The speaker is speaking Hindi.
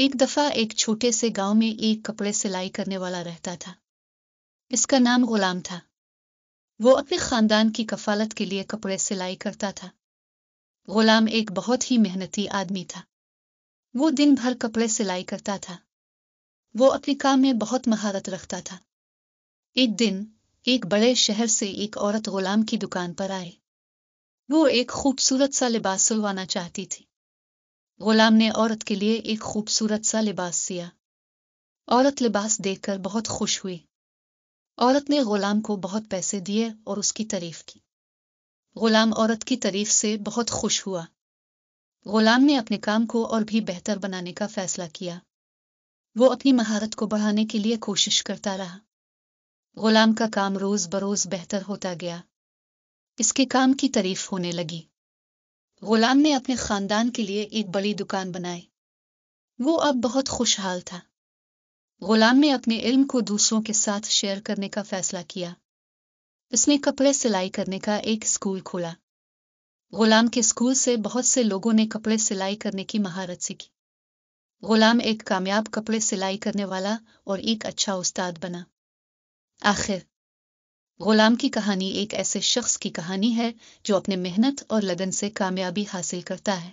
एक दफा एक छोटे से गांव में एक कपड़े सिलाई करने वाला रहता था इसका नाम गुलाम था वो अपने खानदान की कफालत के लिए कपड़े सिलाई करता था गुलाम एक बहुत ही मेहनती आदमी था वो दिन भर कपड़े सिलाई करता था वो अपने काम में बहुत महारत रखता था एक दिन एक बड़े शहर से एक औरत गुलाम की दुकान पर आए वो एक खूबसूरत सा लिबास सुलवाना चाहती थी गुलाम ने औरत के लिए एक खूबसूरत सा लिबास सिया औरत लिबास देखकर बहुत खुश हुई औरत ने गुलाम को बहुत पैसे दिए और उसकी तारीफ की गुलाम औरत की तारीफ से बहुत खुश हुआ गुलाम ने अपने काम को और भी बेहतर बनाने का फैसला किया वो अपनी महारत को बढ़ाने के लिए कोशिश करता रहा गुलाम का काम रोज बरोज बेहतर होता गया इसके काम की तारीफ होने लगी गुलाम ने अपने खानदान के लिए एक बड़ी दुकान बनाई वो अब बहुत खुशहाल था गुलाम ने अपने इल्म को दूसरों के साथ शेयर करने का फैसला किया इसने कपड़े सिलाई करने का एक स्कूल खोला गुलाम के स्कूल से बहुत से लोगों ने कपड़े सिलाई करने की महारत सीखी गुलाम एक कामयाब कपड़े सिलाई करने वाला और एक अच्छा उस्ताद बना आखिर गुलाम की कहानी एक ऐसे शख्स की कहानी है जो अपने मेहनत और लगन से कामयाबी हासिल करता है